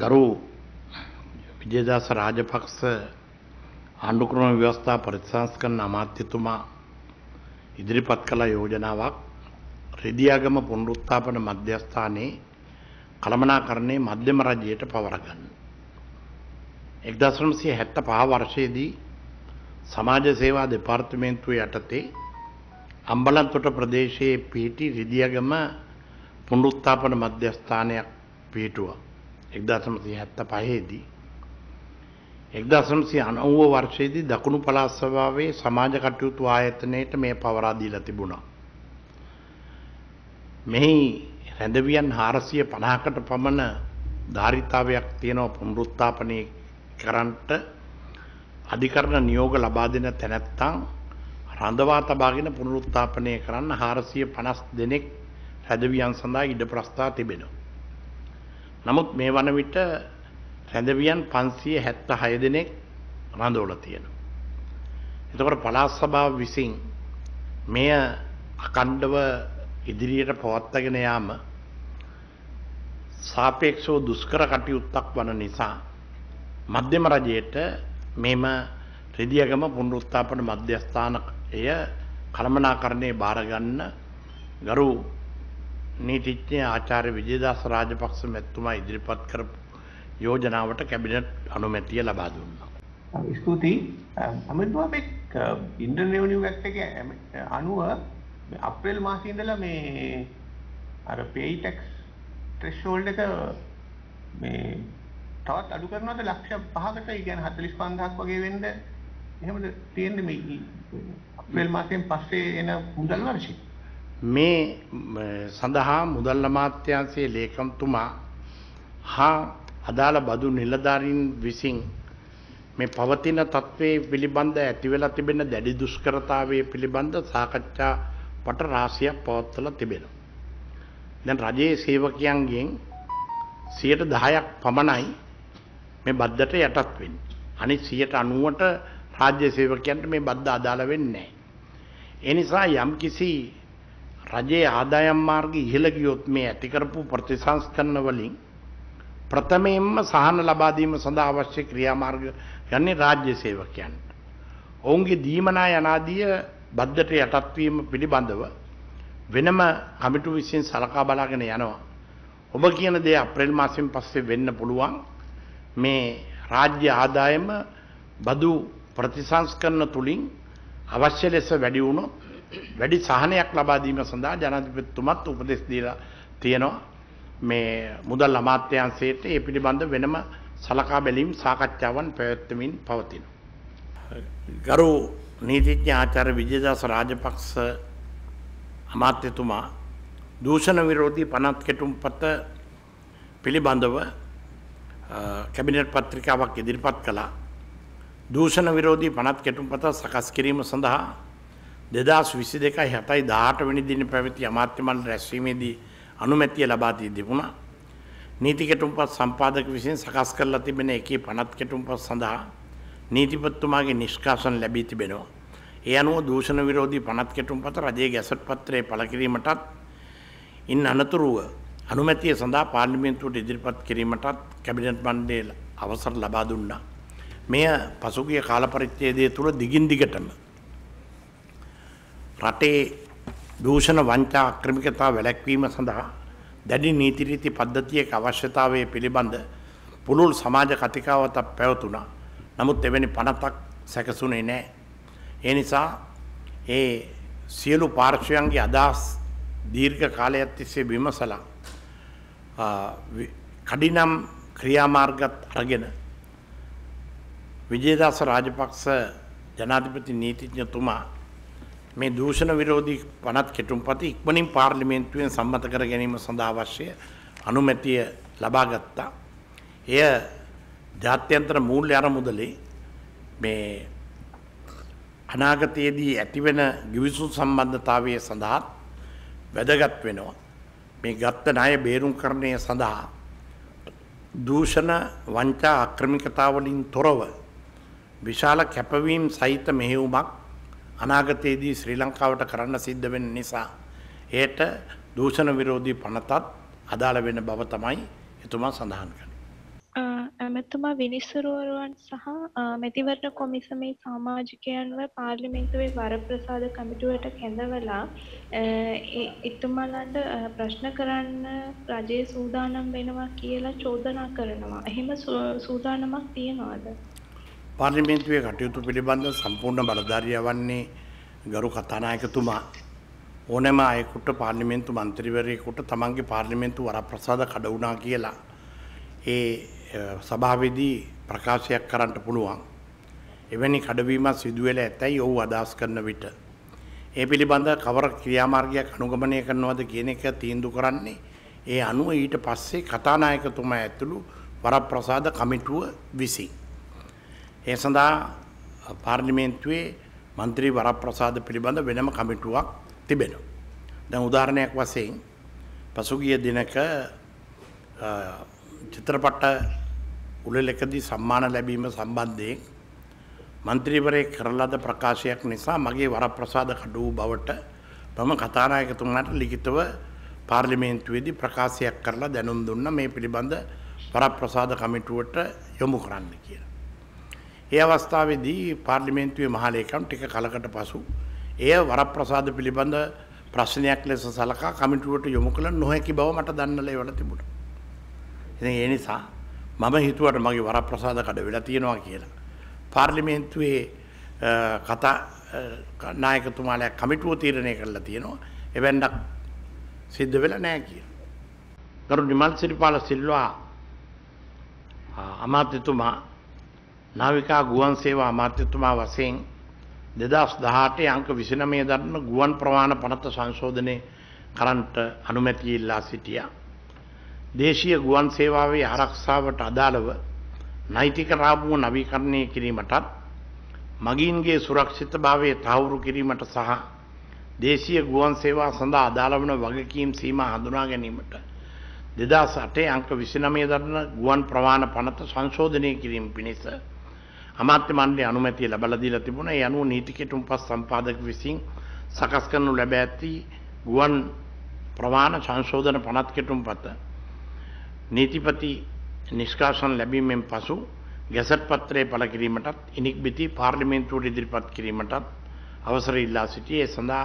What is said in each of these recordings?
ගරු විජේදාස රාජපක්ෂ ආණ්ඩුක්‍රම ව්‍යවස්ථා පරිසංස්කරණ අමාත්‍යතුමා ඉදිරිපත් කළ යෝජනාවක් රෙදියාගම පුනරුත්ථාපන මධ්‍යස්ථානයේ කළමනාකරණයේ මධ්‍යම රජයට පවර ගන්න. 1975 වර්ෂයේදී සමාජ සේවා දෙපාර්තමේන්තුව යටතේ අම්බලන්තොට ප්‍රදේශයේ පිහිටි රෙදියාගම පුනරුත්ථාපන මධ්‍යස්ථානයක් පිහිටුවා. 1975 දී 1990 වර්ෂයේදී දකුණු පළාත් සභාවේ සමාජ කටයුතු ආයතනයේට මේ පවරා දීලා තිබුණා. මෙහි රැඳවියන් 450කට පමණ ධාරිතාවයක් තියෙනවා පුනරුත්ථාපනය කරන්නට අධිකරණ නියෝග ලබා දෙන තැනැත්තා රඳවා තබාගෙන පුනරුත්ථාපනය කරන්න 450 දෙනෙක් රැඳවියන් සඳහා ඉඩ ප්‍රස්ථා තිබෙනවා. නමුත් මේ වන විට රැඳවියන් 576 දෙනෙක් රඳවලා තියෙනවා. එතකොට පළාත් සභාව විසින් මෙය අකණ්ඩව ඉදිරියට පවත්වාගෙන යාම සාපේක්ෂව දුෂ්කර කටයුත්තක් වන නිසා මධ්‍යම රජයට මෙම රෙදියගම පුනරුත්ථාපන මධ්‍යස්ථානය කළමනාකරණයේ බාර ගන්න ගරු නීතිඥ ආචාර්ය විජේදාස රාජපක්ෂ මැතිතුමා ඉදිරිපත් කරපු යෝජනාවට කැබිනට් අනුමැතිය ලබා දුන්නා. ස්තුතියි. අමිත්වා මේ ඉන්ඩියන් රෙවෙනියු ඇක්ට් එක අනුව අප්‍රේල් මාසයේ ඉඳලා මේ අර පේයි ටැක්ස් ත්‍රෙෂෝල්ඩ් එක මේ තවත් අඩු කරනවාද ලක්ෂ 5කට, ඒ කියන්නේ 45000ක් වගේ වෙන්න එහෙමද තියෙන්නේ මේ අප්‍රේල් මාසයෙන් පස්සේ එන මුදල් වර්ෂයේ. මේ සඳහා මුදල් අමාත්‍යාංශයේ ලේකම්තුමා හා අදාළ බදු නිලධාරීන් විසින් මේ පවතින තත්ත්වයේ පිළිබඳ ඇතිවෙලා තිබෙන දැඩි දුෂ්කරතාවය පිළිබඳ සාකච්ඡා පට රාශියක් පවත්වලා තිබෙනවා. දැන් රජයේ සේවකයන්ගෙන් 10% පමණයි මේ බද්දට යටත් වෙන්නේ. අනිත් 90%ට රාජ්‍ය සේවකයන්ට මේ බද්ද අදාළ වෙන්නේ නැහැ. ඒ නිසා යම්කිසි රජයේ ආදායම් මාර්ගය ඉහළ ගියොත් මේ ඇති කරපු ප්‍රතිසංස්කරණ වලින් ප්‍රථමයෙන්ම සහන ලබා දීම සඳහා අවශ්‍ය ක්‍රියාමාර්ග යන්නේ රාජ්‍ය සේවකයන්ට. ඔවුන්ගේ දීමනා යනාදිය බද්ධට යටත් වීම පිළිබඳව වෙනම කමිටු විසින් සලකා බලාගෙන යනවා. ඔබ කියන දේ අප්‍රේල් මාසයෙන් පස්සේ වෙන්න පුළුවන්. මේ රාජ්‍ය ආදායම බදු ප්‍රතිසංස්කරණ තුලින් අවශ්‍ය ලෙස වැඩි වුණොත් වැඩි සහනයක් ලබා දීම සඳහා ජනාධිපතිතුමත් උපදෙස් දීලා තියෙනවා මේ මුදල් අමාත්‍යාංශයට ඒ පිළිබඳ වෙනම සලකා බැලීම් සාකච්ඡාවන් පැවැත්වමින් පවතිනවා. ගරු නීතිඥ ආචාර්ය විජේදාස රාජපක්ෂ අමාත්‍යතුමා දූෂණ විරෝධී පනත් කෙටුම්පත පිළිබඳව කැබිනට් පත්‍රිකාවක් ඉදිරිපත් කළා. දූෂණ විරෝධී පනත් කෙටුම්පත සකස් කිරීම සඳහා දෙදස් විසි දෙකයි හැතයි දාට වැනි දින පැවැති අමාත්‍යමන් රැස්වීමේදී අනුමැතිය ලබාදී දෙපුුණා. නීතිකෙටුම්පත් සම්පාදක විසින් සකස් කරලා තිබෙන එකේ පනත් කෙටුම්පත් සඳහා නීතිපත්තුමාගේ නිෂ්කාසන් ලැබී තිබෙනවා. ඒ අනුව දූෂණ විරෝධී පනත් කෙටුම්පත රජයේ ගැසට පත්‍රය පලකිරීමටත් ඉන් අනතුරුව අනුමැතිය සඳහා පාර්ලිමේන්තුවට ඉදිරිපත් කිරීමටත් කැබිනට් බන්්ඩේ අවසර ලබා දුන්නා. මෙය පසුගිය කාලපරිච්චේදය තුළ දිගින් දිගටම රටේ දූෂණ වංචා අක්‍රමිකතා වැළැක්වීම සඳහා දැඩි නීතිරීති පද්ධතියක අවශ්‍යතාවය පිළිබඳ පුළුල් සමාජ කතිකාවතක් පැවතුනා. නමුත් එවැනි පනතක් සැකසුනේ නෑ. ඒ නිසා ඒ සියලු පාර්ශවයන්ගේ අදහස් දීර්ඝ කාලයක් තිස්සේ විමසලා කඩිනම් ක්‍රියාමාර්ගත් අරගෙන විජේදාස රාජපක්ෂ ජනාධිපති නීතිඥතුමා මේ දූෂණ විරෝධී පනත් කෙටුම්පත ඉක්මනින් පාර්ලිමේන්තුවෙන් සම්මත කර ගැනීම සඳහා අවශ්‍ය අනුමැතිය ලබා ගත්තා. එය ජාත්‍යන්තර මූල්‍ය අරමුදලේ මේ අනාගතයේදී ඇතිවෙන ගිවිසුම් සම්බන්ධතාවය සඳහා වැදගත් වෙනවා. මේ ගත්ත ණය බේරුම්කරණය සඳහා දූෂණ වංචා අක්‍රමිකතාවලින් තොරව විශාල කැපවීම් සහිත මෙහෙයුමක් අනාගතයේදී ශ්‍රී ලංකාවට කරන්න සිද්ධ වෙන නිසා එයට දූෂණ විරෝධී පනතත් අදාළ වෙන බව තමයි එතුමා සඳහන් කළේ. ඇමතුමා විනිසුරුවරුවන් සහ මැතිවරණ කොමිසමේ සමාජිකයන්ව පාර්ලිමේන්තුවේ වරප්‍රසාද කමිටුවට කැඳවලා එතුමාලන්ට ප්‍රශ්න කරන්න රජයේ සූදානම් වෙනවා කියලා චෝදනා කරනවා. එහෙම සූදානමක් තියනවාද? පාර්ලිමේන්තුවේ කටයුතු පිළිබඳ සම්පූර්ණ බලධාරිය වන්නේ ගරු කතානායකතුමා ඕනෑම අයෙකුට පාර්ලිමේන්තු මන්ත්‍රීවරයෙකුට තමන්ගේ පාර්ලිමේන්තු වරප්‍රසාද කඩවුණා කියලා ඒ සභාවේදී ප්‍රකාශයක් කරන්න පුළුවන්. එවැනි කඩවීමක් සිදුවෙලා ඇතැයි ඔහු අදහස් කරන විට. ඒ පිළිබඳ කවර ක්‍රියාමාර්ගයක් අනුගමනය කරනවද කියන එක තීන්දු කරන්නේ ඒ අනුව ඊට පස්සේ කතානායකතුමා ඇතුළු වරප්‍රසාද කමිටුව විසින්. ඒ සඳහා පාර්ලිමේන්තුවේ මන්ත්‍රී වරප්‍රසාද පිළිබඳ වෙනම කමිටුවක් තිබෙනවා. දැන් උදාහරණයක් වශයෙන් පසුගිය දිනක චිත්‍රපට උළෙලකදී සම්මාන ලැබීම සම්බන්ධයෙන් මන්ත්‍රීවරයෙක් කරලද ප්‍රකාශයක් නිසා මගේ වරප්‍රසාද කඩුව බවට මම කතානායකතුමාට ලිඛිතව පාර්ලිමේන්තුවේදී ප්‍රකාශයක් කරලා දැනුම් දුන්න මේ පිළිබඳ වරප්‍රසාද කමිටුවට යොමු කරන්න කියලා. ඒ අවස්ථාවේදී පාර්ලිමේන්තුවේ මහලේකම් ටික කලකට පසු එය වරප්‍රසාද පිළිබඳ ප්‍රශ්නයක් ලෙස සලකා කමිටුවට යොමු කළ නොහැකි බව මට දන්න ලේවල තිබුණා. ඉතින් ඒ නිසා මම හිතුවට මගේ වරප්‍රසාද කඩ වෙලා තියෙනවා කියලා. පාර්ලිමේන්තුවේ කතා නායකතුමාලයක් කමිටුව තීරණය කරලා තියෙනවා. එවැන්නක් සිද්ධ වෙලා නැහැ කියලා. ගරු නිමල් සිරිපාල සිල්වා අමාත්‍යතුමා නාවිකා ගුවන් සේවා අමාත්‍යතුමා වශයෙන් දෙදස් දහටේ අංක විසිනමය දරන ගුවන් ප්‍රමාණ පනත සංශෝධනය කරන්ට අනුමැතිඉල්ලා සිටියා. දේශීය ගුවන් සේවාවේ ආරක්ෂාවට අදාළව නෛතික රාමුව නවීකරණය කිරීමටත් මගීන්ගේ සුරක්ෂිත භාවය තහවුරු කිරීමට සහ දේශීය ගුවන් සේවා සඳහා අදාළවන වගකීම් සීම හඳුනා ගැනීමට දෙදා සටේ අංක විසිනමය දරන ගුවන් ප්‍රවාණ පනත සංශෝධනය කිරීම පිණිස අමාත්‍ය මණ්ඩලයේ අනුමැතිය ලැබලා දීලා තිබුණා. ඒ අනුව නීති කෙටුම්පත් සම්පාදක විසින් සකස් කරනු ලැබ ඇති ගුවන් ප්‍රමාණ සංශෝධන පනත් කෙටුම්පත නීතිපති නිෂ්කාශන ලැබීමෙන් පසු ගැසට් පත්‍රය පළ කිරීමටත් ඉනික් බිති පාර්ලිමේන්තුවට ඉදිරිපත් කිරීමටත් අවසර ඉල්ලා සිටී. ඒ සඳහා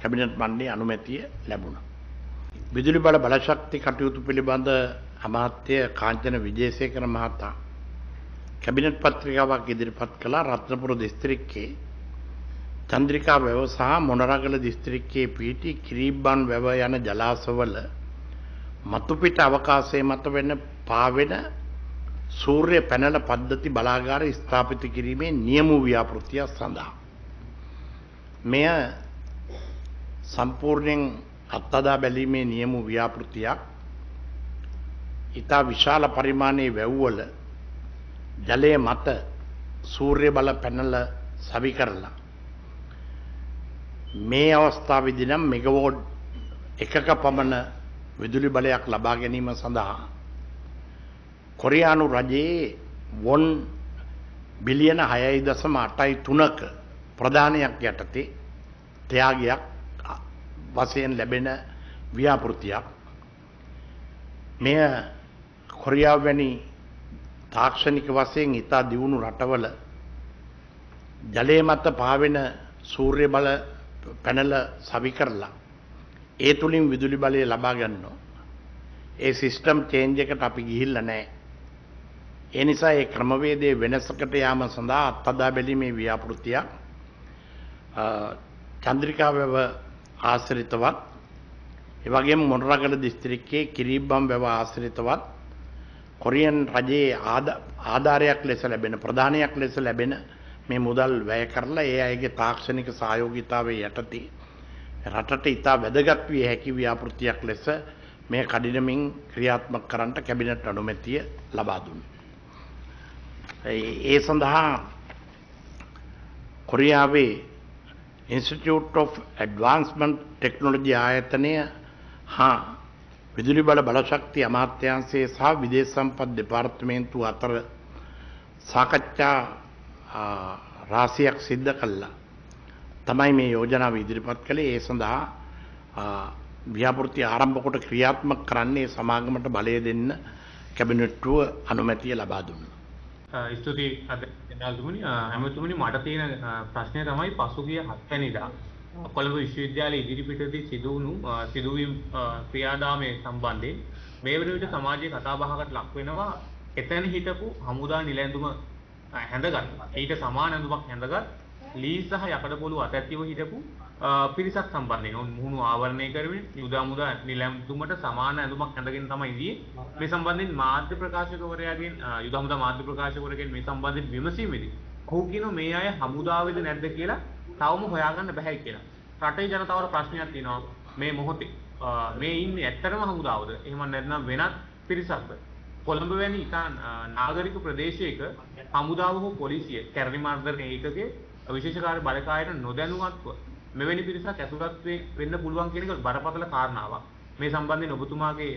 කැබිනට් මණ්ඩලයේ අනුමැතිය ලැබුණා. විදුලි බල බලශක්ති කටයුතු පිළිබඳ අමාත්‍ය කාංචන විජේසේකර මහතා කැබිනට් පත්‍රිකාවක් ඉදිරිපත් කළා රත්නපුර දිස්ත්‍රික්කයේ චන්ද්‍රිකා වැව සහ මොනරගල දිස්ත්‍රික්කයේ පිහිටි කිරිබ්බන් වැව යන ජලාශවල මතුපිට අවකාශයේ මත වෙන පාවෙන සූර්ය පැනල පද්ධති බලාගාර ස්ථාපිත කිරීමේ නියම ව්‍යාපෘතිය සඳහා මෙය සම්පූර්ණයෙන් අත්හදා බැලීමේ නියම ව්‍යාපෘතියක් ඊට විශාල පරිමාණයේ වැව්වල ජලය මත සූර්ය බල පැනල සවි කරලා. මේ අවස්ථාවවිදි නම් මෙගවෝඩ් එකක පමණ විදුලි බලයක් ලබා ගැනීම සඳහා. කොරියානු රජයේ වොන් බිලියන හයයි දසම අටයි තුනක ප්‍රධානයක් යටතේ ත්‍යයාගයක් වසයෙන් ලැබෙන ව්‍යාපෘතියක් මෙය කොරියාව වැනි තාක්ෂණික වශයෙන් ඉතා දියුණු රටවල ජලය මත පාවෙන සූර්ය බල පැනල සවි කරලා ඒ තුලින් විදුලි බලය ලබා ගන්නවා. ඒ සිස්ටම් චේන්ජ් එකට අපි ගිහිල්ලා නැහැ. ඒ නිසා ඒ ක්‍රමවේදයේ වෙනසකට යාම සඳහා අත්හදා බැලීමේ ව්‍යාපෘතිය චන්ද්‍රිකාවව ආශ්‍රිතවත් ඒ වගේම මොනරගල දිස්ත්‍රික්කයේ කිරිබ්බම් වැව ආශ්‍රිතවත් කොරියන් රජයේ ආධාරයක් ලෙස ලැබෙන ප්‍රධානයක් ලෙස ලැබෙන මේ මුදල් වැය කරලා ඒ අයගේ තාක්ෂණික සහයෝගිතාවේ යටතේ රටට ඉතා වැදගත් විය හැකි ව්‍යාපෘතියක් ලෙස මේ කඩිනමින් ක්‍රියාත්මක කරන්නට කැබිනට් අනුමැතිය ලබා දුන්නා. ඒ සඳහා කොරියාවේ Institute of Advancement Technology ආයතනය හා විදුලි බල බලශක්ති අමාත්‍යාංශයේ සහ විදේශ සම්පත් දෙපාර්තමේන්තුව අතර සාකච්ඡා රාශියක් සිද්ධ කළා. තමයි මේ යෝජනාව ඉදිරිපත් කළේ ඒ සඳහා ව්‍යාපෘති ආරම්භ කොට ක්‍රියාත්මක කරන්නේ සමාගමට බලය දෙන්න කැබිනට්ටුව අනුමැතිය ලබා දුන්නා. ස්තුතියි අද ජනල් දුමුනි හැමතුමුනි මට තියෙන ප්‍රශ්නය තමයි පසුගිය හත්වැනිදා කොළඹ විශ්වවිද්‍යාල ඉදිරිපිටදී සිදුවුණු සිදුවීම් ක්‍රියාදාමය සම්බන්ධයෙන් මේ වන විට සමාජයේ කතාබහකට ලක් වෙනවා එතැන හිටපු හමුදා නිලැඳුම හැඳගත් ඊට සමාන ඇඳුමක් හැඳගත් ලී සහ යකඩ පොළු අතැතිව හිටපු පිරිසක් සම්බන්ධයෙන් ඔවුන් මුහුණු ආවරණය කරමින් යුදා මුදා නිලැඳුමට සමාන ඇඳුමක් ඇඳගෙන තමයි ගියේ මේ සම්බන්ධයෙන් මාධ්‍ය ප්‍රකාශකවරයාගෙන් යුදා මුදා මාධ්‍ය ප්‍රකාශකවරයාගෙන් මේ සම්බන්ධයෙන් විමසීමේදී ඔහු කියන මේ අය හමුදා වේද නැද්ද කියලා තවම හොයාගන්න බැහැ කියලා. රටේ ජනතාවට ප්‍රශ්නයක් තියෙනවා මේ මොහොතේ මේ ඉන්නේ ඇත්තටම හමුදාවද? එහෙම නැත්නම් වෙනත් පිරිසක්ද? කොළඹ වැනි ඉතා නාගරික ප්‍රදේශයක හමුදාව හෝ පොලිසිය කැරණි මර්ධන ඒකකයේ විශේෂ කාර්ය බලකායට නොදැනුවත්ව මෙවැනි පිරිසක් ඇතුළත් වෙන්න පුළුවන් කියන එක බරපතල කාරණාවක්. මේ සම්බන්ධයෙන් ඔබතුමාගේ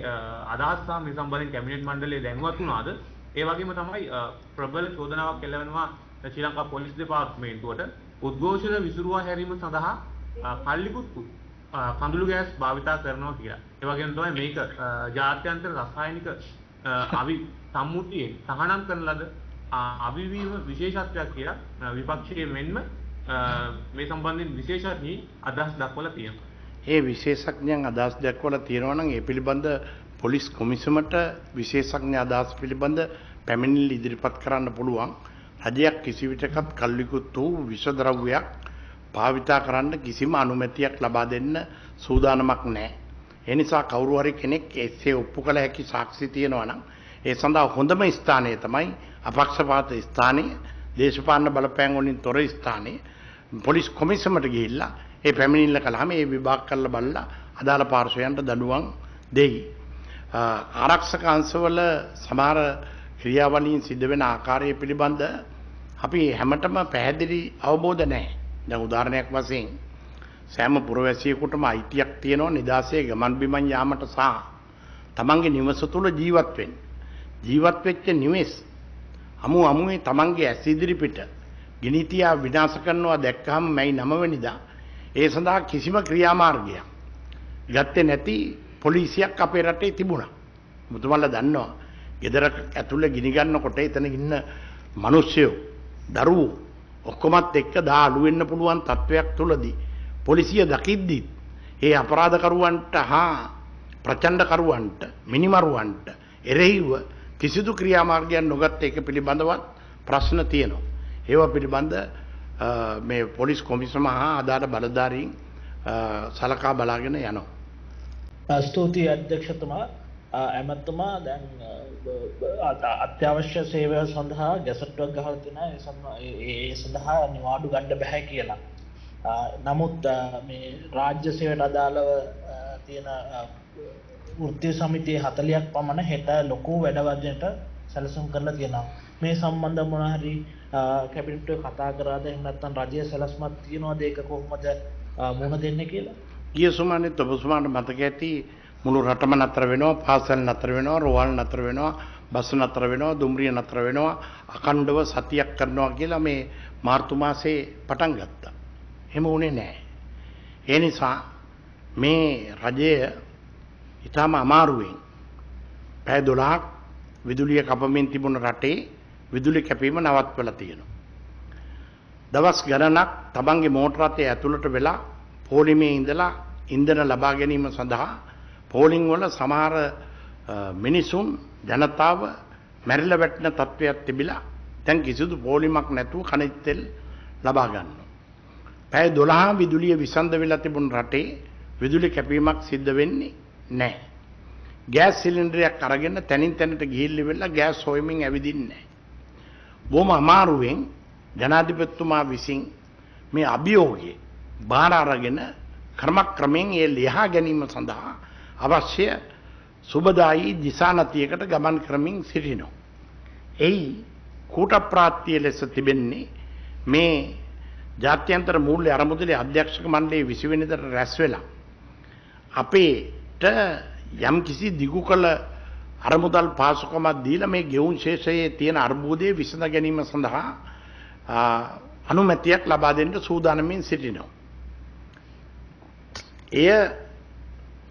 අදහස් සහ මේ සම්බන්ධයෙන් කැබිනට් මණ්ඩලය දැනුවත් වුණාද? ඒ වගේම තමයි ප්‍රබල චෝදනාවක් එල්ල වෙනවා ශ්‍රී ලංකා පොලිස් දෙපාර්තමේන්තුවට උද්ඝෝෂණ විසුරුවා හැරීම සඳහා පල්ලිකුත් කඳුළු ගෑස් භාවිතා කරනවා කියලා. ඒ වගේම තමයි මේක ජාත්‍යන්තර රසායනික අවි සම්මුතියෙන් තහනම් කරන ලද අවිවීම විශේෂත්වයක් කියලා විපක්ෂයේ මෙන්ම මේ සම්බන්ධයෙන් විශේෂඥ අදහස් දක්වලා තියෙනවා. ඒ විශේෂඥයන් අදහස් දක්වලා තියෙනවා නම් ඒ පිළිබඳ පොලිස් කොමිසමට විශේෂඥ අදහස් පිළිබඳ පැමිණිලි ඉදිරිපත් කරන්න පුළුවන්. අජයක් කිසිවිටකත් කල්ලිකුත් වූ විෂද්‍රව්‍යයක් භාවිතා කරන්න කිසිම අනුමැතියක් ලබා දෙන්න සූදානමක් නැහැ. ඒ නිසා කවුරු හරි කෙනෙක් එසේ ඔප්පු කළ හැකි සාක්ෂි තියෙනවා නම් ඒ සඳහා හොඳම ස්ථානය තමයි අපක්ෂපාත ස්ථානය, දේශපාලන බලපෑම් වලින් තොර ස්ථානය. පොලිස් කොමිසමට ගිහිල්ලා ඒ පැමිණිල්ල කළාම ඒ විභාග කරලා බලලා අදාළ පාර්ශවයන්ට දඬුවම් දෙයි. ආරක්ෂක අංශවල සමහර ක්‍රියාවලින් සිද්ධ වෙන ආකාරය පිළිබඳ අපි හැමතෙම පැහැදිලි අවබෝධ නැහැ. දැන් උදාහරණයක් වශයෙන් සෑම පුරවැසියෙකුටම අයිතියක් තියෙනවා නිදාසේ ගමන් බිමන් යාමට සහ තමන්ගේ නිවස තුළ ජීවත් වෙන්න. ජීවත් වෙච්ච නිවෙස් අමු අමුවේ තමන්ගේ ඇස් ඉදිරි පිට ගිනිතියා විනාශ කරනවා දැක්කහම මයි නමවෙනිදා ඒ සඳහා කිසිම ක්‍රියාමාර්ගයක් ගත්තේ නැති පොලිසියක් අපේ රටේ තිබුණා. මුතුමල්ලා දන්නවා. ගෙදර ඇතුළේ ගිනි ගන්නකොට එතන ඉන්න මිනිස්සුયો දරුවෝ ඔක්කොමත් එක්ක දාලු වෙන්න පුළුවන් තත්වයක් තුලදී පොලිසිය දකිද්දි ඒ අපරාධකරුවන්ට හා ප්‍රචණ්ඩකරුවන්ට මිනිමරුවන්ට එරෙහිව කිසිදු ක්‍රියාමාර්ගයක් නොගත් එක පිළිබඳවත් ප්‍රශ්න තියෙනවා. ඒවා පිළිබඳ මේ පොලිස් කොමිසම හා අදාළ බලධාරීන් සලකා බලාගෙන යනවා. ස්තුතියි අධ්‍යක්ෂතුමා ඇමතුමා දැන් අත්‍යවශ්‍ය සේවය සඳහා ගැසට්ටුවක් ගහලා තියෙනවා ඒ සඳහා නිවාඩු ගන්න බෑ කියලා. නමුත් මේ රාජ්‍ය සේවයට අදාළව තියෙන වෘත්ති සමිතියේ 40ක් පමණ හෙට ලොකු වැඩවදනට සැලසුම් කරලා තියෙනවා. මේ සම්බන්ධ මොන හරි කැබිනට් එක කතා කරාද එහෙම නැත්නම් රජයේ සැලැස්මක් තියනවාද ඒක කොහොමද මුණ දෙන්නේ කියලා? ගිය සුමානේ ඔබ සුමාන මතක ඇති මුළු රටම නතර වෙනවා පාසල් නතර වෙනවා රෝහල් නතර වෙනවා බස් නතර වෙනවා දුම්රිය නතර වෙනවා අකණ්ඩව සතියක් කරනවා කියලා මේ මාර්තු මාසේ පටන් ගත්තා. එහෙම වුණේ නැහැ. ඒ නිසා මේ රජය ඊටම අමාරුවෙන් පැය 12ක් විදුලිය කපමින් තිබුණ රටේ විදුලි කැපීම නවත්වලා තියෙනවා. දවස් ගණනක් තමන්ගේ මෝටර රථය ඇතුළට වෙලා පොලිමේ ඉඳලා ඉන්ධන ලබා ගැනීම සඳහා පෝලිං වල සමහර මිනිසුන් ජනතාව මැරිලා වැටෙන තත්වයක් තිබිලා දැන් කිසිදු පෝලිමක් නැතුව කණිත්තෙල් ලබා ගන්නවා. පැය 12 විදුලිය විසඳ වෙලා තිබුණු රටේ විදුලි කැපීමක් සිද්ධ වෙන්නේ නැහැ. ගෑස් සිලින්ඩරයක් අරගෙන තැනින් තැනට ගිහිල්ලි වෙලා ගෑස් හොයමින් ඇවිදින්නේ නැහැ. බොහොම අමාරුවෙන් ජනාධිපතිතුමා විසින් මේ අභියෝගය බාර අරගෙන ක්‍රමක්‍රමයෙන් ඒ ලියා ගැනීම සඳහා අවශ්‍ය සුබදායි දිසානතියකට ගමන් කරමින් සිටිනෝ. එයි කූටප්‍රාත්තිය ලෙස තිබෙන්නේ මේ ජාත්‍යන්තර මූල්‍ය අරමුදලේ අධ්‍යක්ෂක මණ්ඩලයේ 20 වෙනිදාට රැස් වෙලා අපේට යම් කිසි දිගු කළ අරමුදල් පාසුකමක් දීලා මේ ගෙවුම් ශේෂයේ තියෙන අර්බුදයේ විසඳ ගැනීම සඳහා අනුමැතියක් ලබා දෙන්න සූදානමින් සිටිනවා. එය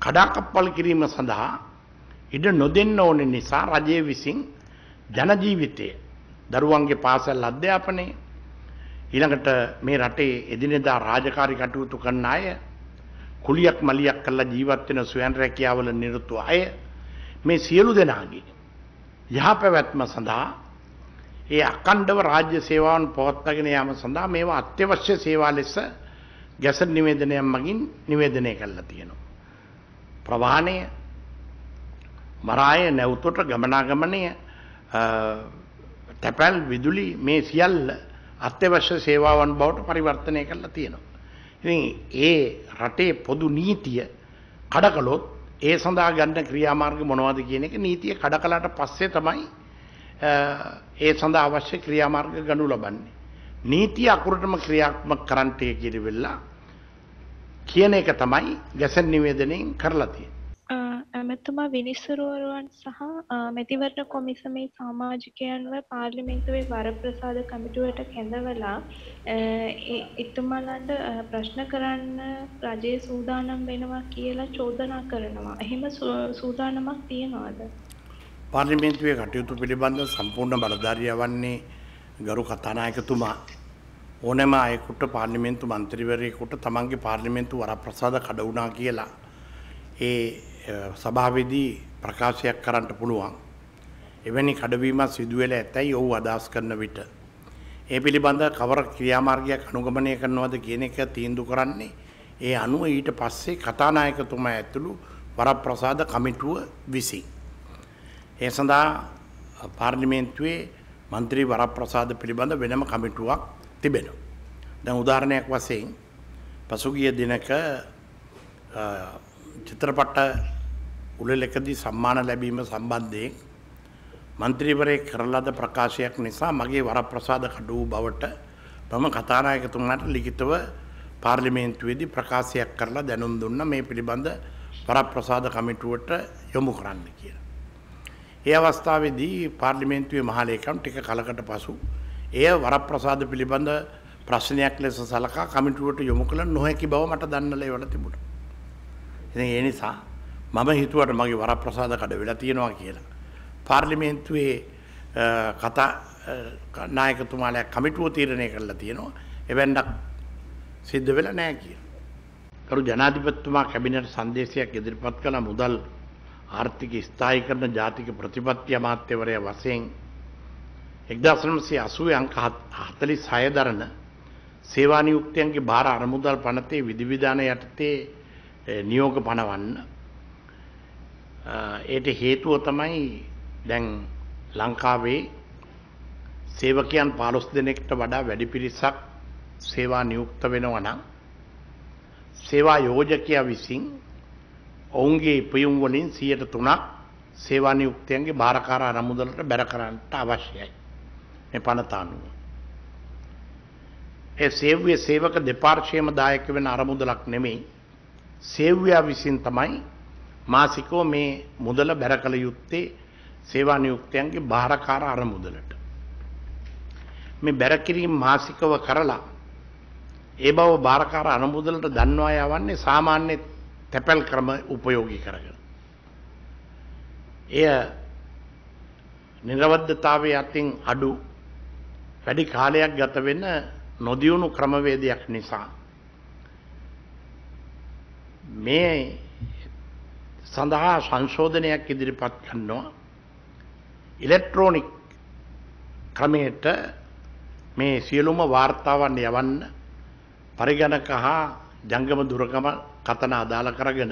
කඩාකප්පල් කිරීම සඳහා ඉඩ නොදෙන්න ඕන නිසා රජය විසින් ජන ජීවිතය දරුවන්ගේ පාසල් අධ්‍යාපනය ඊළඟට මේ රටේ එදිනෙදා රාජකාරී කටයුතු කරන අය කුලියක් මලියක් කරලා ජීවත් වෙන ස්වයං රැකියාවල නිරත අය මේ සියලු දෙනාගේ යහපැවැත්ම සඳහා ඒ අඛණ්ඩව රාජ්‍ය සේවාවන් පවත්වාගෙන යාම සඳහා මේවා අත්‍යවශ්‍ය සේවා ලෙස ගැසට් නිවේදනයක් මගින් නිවේදනය කරලා තියෙනවා ප්‍රවාහණය මරාය නැවතොට ගමනාගමනය තැපැල් විදුලි මේ සියල්ල අත්‍යවශ්‍ය සේවාවන් බවට පරිවර්තනය කරලා තියෙනවා. ඉතින් ඒ රටේ පොදු නීතිය කඩකලොත් ඒ සඳහා ගන්න ක්‍රියාමාර්ග මොනවද කියන එක නීතිය කඩකලාට පස්සේ තමයි ඒ සඳහා අවශ්‍ය ක්‍රියාමාර්ග ගනු ලබන්නේ. නීතිය අකුරටම ක්‍රියාත්මක කරන්ටය කිරවෙල්ලා කියන එක තමයි ගැසන් නිවේදනයෙන් කරලා තියෙන්නේ. ඇමතුමා විනිසුරුවරුවන් සහ මැතිවරණ කොමිසමේ සමාජිකයන්ව පාර්ලිමේන්තුවේ වරප්‍රසාද කමිටුවට කැඳවලා එතුමාලට ප්‍රශ්න කරන්න රජයේ සූදානම් වෙනවා කියලා චෝදනා කරනවා. එහෙම සූදානමක් තියනවාද? පාර්ලිමේන්තුවේ කටයුතු පිළිබඳ සම්පූර්ණ බලධාරියා වන්නේ ගරු කතානායකතුමා ඕනෑම අයෙකුට පාර්ලිමේන්තු මන්ත්‍රීවරයෙකුට තමන්ගේ පාර්ලිමේන්තු වර ප්‍රසාද කඩවුනා කියලා ඒ සභාවේදී ප්‍රකාශයක් කරන්නට පුළුවන්. එවැනි කඩවීමක් සිදුවෙල ඇතැයි ඔහු අදහස් කරන විට. ඒ පිළිබඳ කවර ක්‍රියාමාර්ගයක් අනුගමනය කරනවද කියන එක තීන්දු කරන්නේ ඒ අනුව ඊට පස්සේ කතානායකතුමා ඇතුළු වරප්‍රසාද කමිටුව විසින්. ඒ සඳහා පාර්ලිමේන්තුවේ මන්ත්‍රී වරප්‍රසාද පිළිබඳ වෙනම කමිටුවක් තිබෙනවා. දැන් උදාහරණයක් වශයෙන් පසුගිය දිනක චිත්‍රපට උළෙලකදී සම්මාන ලැබීම සම්බන්ධයෙන් මන්ත්‍රීවරයෙක් කරලද ප්‍රකාශයක් නිසා මගේ වරප්‍රසාද කඩුව බවට මම කතානායකතුමාට ලිඛිතව පාර්ලිමේන්තුවේදී ප්‍රකාශයක් කරලා දැනුම් දුන්න මේ පිළිබඳ වරප්‍රසාද කමිටුවට යොමු කරන්න කියලා. ඒ අවස්ථාවේදී පාර්ලිමේන්තුවේ මහලේකම් ටික කලකට පසු එය වරප්‍රසාද පිළිබඳ ප්‍රශ්නයක් ලෙස සලකා කමිටුවට යොමු කළ නොහැකි බව මට දන්න ලේවල තිබුණා. ඉතින් ඒ නිසා මම හිතුවට මගේ වරප්‍රසාද කඩ වෙලා තියෙනවා කියලා. පාර්ලිමේන්තුවේ කතා නායකතුමාලයක් කමිටුව තීරණය කරලා තියෙනවා. එවැන්නක් සිද්ධ වෙලා නැහැ කියලා. කරු ජනාධිපතිතුමා කැබිනට් සංදේශයක් ඉදිරිපත් කළ මුදල් ආර්ථික ස්ථායීකරණ ජාතික ප්‍රතිපත්ති අමාත්‍යවරයා වශයෙන් 1980 අංක 46 දරන සේවා නියුක්තියන්ගේ භාර අරමුදල් පනතේ විධිවිධාන යටතේ නියෝග පනවන්න. ඒට හේතුව තමයි දැන් ලංකාවේ සේවකයන් 15 දෙනෙක්ට වඩා වැඩි පිරිසක් සේවා නියුක්ත වෙනවා නම් සේවා යෝජකයා විසින් ඔවුන්ගේ ඉපයුම් වලින් 103ක් සේවා නියුක්තියන්ගේ භාරකාර අරමුදලට බැර කරන්නට අවශ්‍යයි. මේ පනතානුව. ඒ සේව්‍ය සේවක දෙපාර්ශයම දායක වෙන අරමුදලක් නෙමෙයි සේව්‍යයා විසින් තමයි මාසිකෝ මේ මුදල බැර කළ යුත්තේ සේවා නියුක්තයන්ගේ භාරකාර අරමුදලට. මේ බැරකිරීම මාසිකව කරලා ඒ බව භාරකාර අරමුදලට දන්වා යවන්නේ සාමාන්‍ය තැපැල් ක්‍රම උපයෝගී කරගෙන. එය නිර්වද්ධතාවයේ අතින් අඩු වැඩි කාලයක් ගත වෙන නොදියුණු ක්‍රමවේදයක් නිසා මේ සඳහා සංශෝධනයක් ඉදිරිපත් කරනවා ඉලෙක්ට්‍රොනික ක්‍රමයට මේ සියලුම වාර්තාවන් යවන්න පරිගණක හා ජංගම දුරකම කතන අදාළ කරගෙන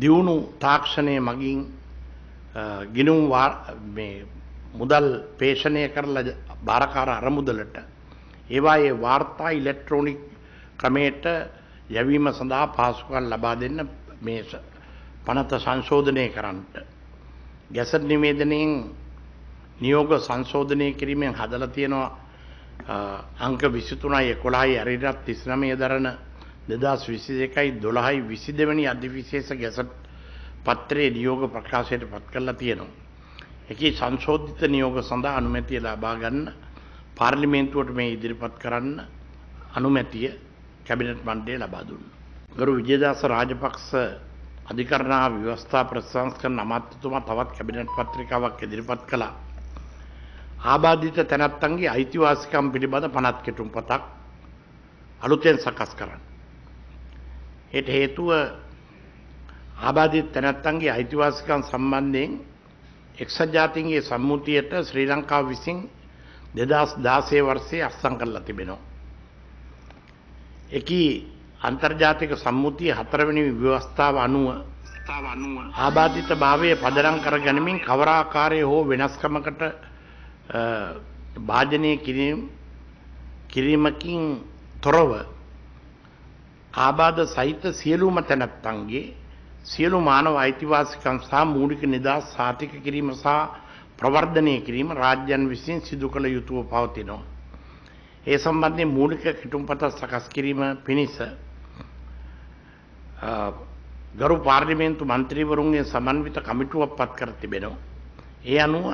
දියුණු තාක්ෂණය මගින් ගිනුම් මේ මුදල් පේෂණය කරලා භාරකාර අරමුදලට ඒවායේ වාර්තා ඉලෙක්ට්‍රොනික ක්‍රමයට යැවීම සඳහා පහසුකම් ලබා දෙන්න මේ පනත සංශෝධනය කරන්නට ගැසට් නිවේදනයෙන් නියෝග සංශෝධනය කිරීමෙන් හදලා තියෙනවා අංක 23යි 11යි අරිරත් 39 දරන 2021යි 12යි 22 වෙනි අධිවිශේෂ ගැසට් පත්‍රයේ නියෝග ප්‍රකාශයට පත් කරලා තියෙනවා එකේ සංශෝධිත නියෝග සඳහා අනුමැතිය ලබා ගන්න පාර්ලිමේන්තුවට මේ ඉදිරිපත් කරන්න අනුමැතිය කැබිනට් මණ්ඩලය ලබා දුන්නා. ගරු විජේදාස රාජපක්ෂ අධිකරණා ව්‍යවස්ථා ප්‍රතිසංස්කරණ අමාත්‍යතුමා තවත් කැබිනට් පත්‍රිකාවක් ඉදිරිපත් කළා. ආබාධිත තැනැත්තන්ගේ අයිතිවාසිකම් පිළිබඳ පනත් කෙටුම් පතක් අලුතෙන් සකස් කරන්න. එයට හේතුව ආබාධිත තැනැත්තන්ගේ අයිතිවාසිකම් සම්බන්ධයෙන් එක්සත් ජාතීන්ගේ සම්මුතියට ශ්‍රී ලංකාව විසින් 2016 වර්ෂයේ අත්සන් කරලා තිබෙනවා. එකී අන්තර්ජාතික සම්මුතිය හතරවෙනි ව්‍යවස්ථාව අනුව ආබාධිත භාවය පදරම් කර ගැනීමින් කවරාකාරයේ හෝ වෙනස්කමකට භාජනය කිරීම කිරීමකින් තොරව ආබාධ සහිත සියලුම තැනැත්තන්ගේ සියලු මානව අයිතිවාසිකම් සහ මූලික නිදහස් සාතික කිරීම සහ ප්‍රවර්ධනය කිරීම රාජ්‍යයන් විසින් සිදු කළ යුතුව පවතිනවා. ඒ සම්බන්ධයෙන් මූලික කිටුම්පත සකස් කිරීම පිණිස ගරු පාර්ලිමේන්තු මන්ත්‍රීවරුන්ගේ සමන්විත කමිටුවක් පත් කර තිබෙනවා. ඒ අනුව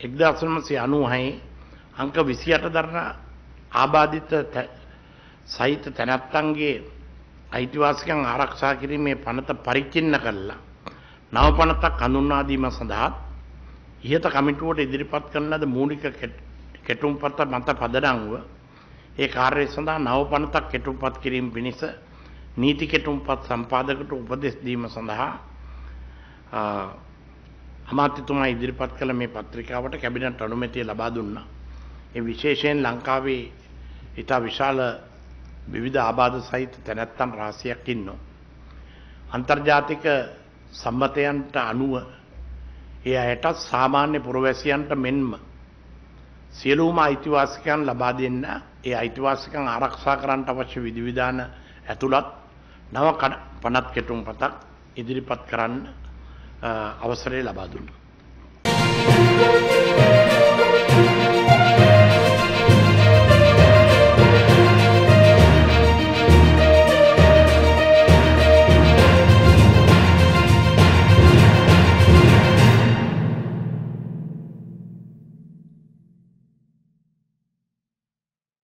1996 අංක 28 දරන ආබාධිත සහිත තැනැත්තන්ගේ අයිතිවාසිකම් ආරක්ෂා කිරීමේ පනත පරිච්ඡින්න කළා. නව පනතක් හඳුන්වා දීම සඳහා ඉහත කමිටුවට ඉදිරිපත් කරන ලද මූලික කෙටුම්පත මත පදනම්ව ඒ කාර්යය සඳහා නව පනතක් කෙටුම්පත් කිරීම පිණිස නීති කෙටුම්පත් සම්පාදකට උපදෙස් දීම සඳහා අමාත්‍යතුමා ඉදිරිපත් කළ මේ පත්‍රිකාවට කැබිනට් අනුමැතිය ලබා දුන්නා. ඒ විශේෂයෙන් ලංකාවේ ඉතා විශාල විවිධ ආබාධ සහිත තැනැත්තම් රාසියක් ඉන්නවා. අන්තර්ජාතික සම්මතයන්ට අනුව ඒ අයටත් සාමාන්‍ය පුරවැසියන්ට මෙන්ම සියලූම අයිතිවාසිකයන් ලබා දෙන්න ඒ අයිතිවාසිකන් ආරක්ෂා කරන්ට අවශ්‍ය විධවිධාන ඇතුළත් නව පනත් කෙටුම් පතක් ඉදිරිපත් කරන්න අවසරය ලබාදුන්න.